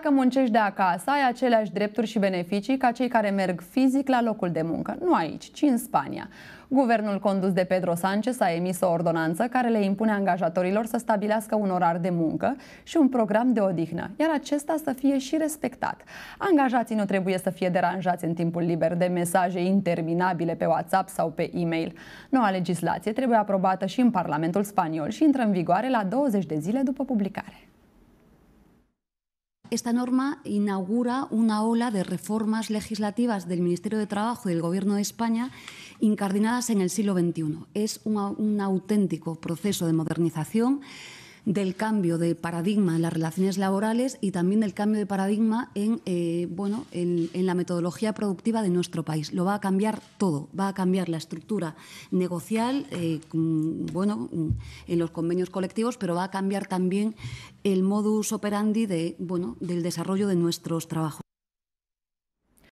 Dacă muncești de acasă, ai aceleași drepturi și beneficii ca cei care merg fizic la locul de muncă. Nu aici, ci în Spania. Guvernul condus de Pedro Sanchez a emis o ordonanță care le impune angajatorilor să stabilească un orar de muncă și un program de odihnă, iar acesta să fie și respectat. Angajații nu trebuie să fie deranjați în timpul liber de mesaje interminabile pe WhatsApp sau pe e-mail. Noua legislație trebuie aprobată și în Parlamentul spaniol și intră în vigoare la 20 de zile după publicare. esta norma inaugura una ola de reformas legislativas del Ministerio de Trabajo y del Gobierno de España incardinadas en el siglo XXI. Es un, auténtico proceso de modernización del cambio de paradigma en las relaciones laborales y también del cambio de paradigma en, eh, bueno, en, la metodología productiva de nuestro país. Lo va a cambiar todo, va a cambiar la estructura negocial, eh, mm, bueno, mm, en los convenios colectivos, pero va a cambiar también el modus operandi de, bueno, del desarrollo de nuestros trabajos.